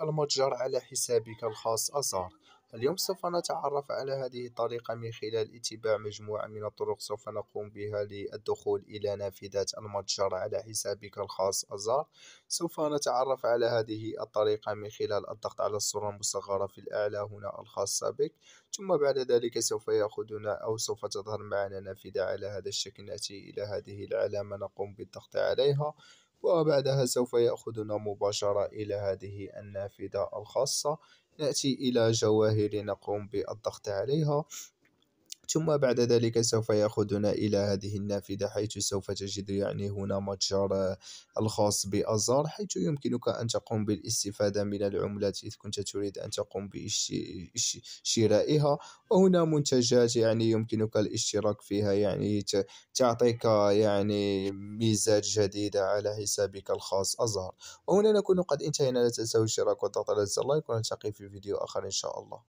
المتجر على حسابك الخاص أزار اليوم سوف نتعرف على هذه الطريقة من خلال اتباع مجموعة من الطرق سوف نقوم بها للدخول إلى نافذة المتجر على حسابك الخاص أزار سوف نتعرف على هذه الطريقة من خلال الضغط على الصورة المصغرة في الأعلى هنا الخاصة بك ثم بعد ذلك سوف يأخذنا أو سوف تظهر معنا نافذة على هذا الشكل نأتي إلى هذه العلامة نقوم بالضغط عليها وبعدها سوف يأخذنا مباشرة إلى هذه النافذة الخاصة نأتي إلى جواهر نقوم بالضغط عليها ثم بعد ذلك سوف يأخذنا إلى هذه النافذة حيث سوف تجد يعني هنا متجر الخاص بأزار حيث يمكنك أن تقوم بالاستفادة من العملات إذ كنت تريد أن تقوم بشرائها وهنا منتجات يعني يمكنك الاشتراك فيها يعني تعطيك يعني ميزات جديدة على حسابك الخاص أزهر وهنا نكون قد انتهينا لا تنسوا الاشتراك على زر لايك ونلتقي في فيديو آخر إن شاء الله